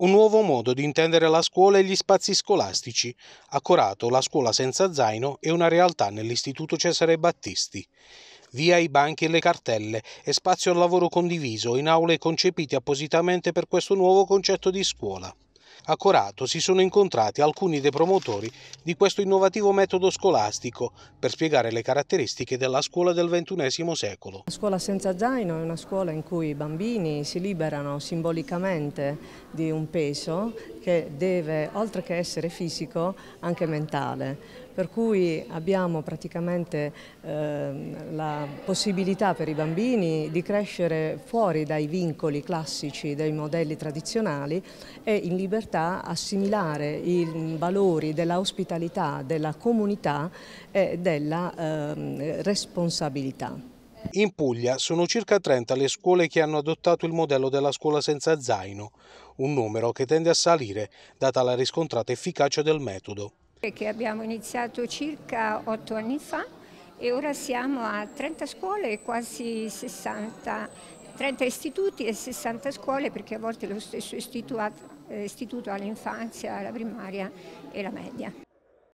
un nuovo modo di intendere la scuola e gli spazi scolastici. Accorato, la scuola senza zaino è una realtà nell'Istituto Cesare Battisti. Via i banchi e le cartelle e spazio al lavoro condiviso in aule concepite appositamente per questo nuovo concetto di scuola. A Corato si sono incontrati alcuni dei promotori di questo innovativo metodo scolastico per spiegare le caratteristiche della scuola del XXI secolo. La scuola senza zaino è una scuola in cui i bambini si liberano simbolicamente di un peso che deve, oltre che essere fisico, anche mentale per cui abbiamo praticamente eh, la possibilità per i bambini di crescere fuori dai vincoli classici, dei modelli tradizionali e in libertà realtà assimilare i valori dell'ospitalità, della comunità e della eh, responsabilità. In Puglia sono circa 30 le scuole che hanno adottato il modello della scuola senza zaino, un numero che tende a salire, data la riscontrata efficacia del metodo. Che abbiamo iniziato circa 8 anni fa e ora siamo a 30 scuole e quasi 60 30 istituti e 60 scuole perché a volte lo stesso istituto, eh, istituto ha l'infanzia, la primaria e la media.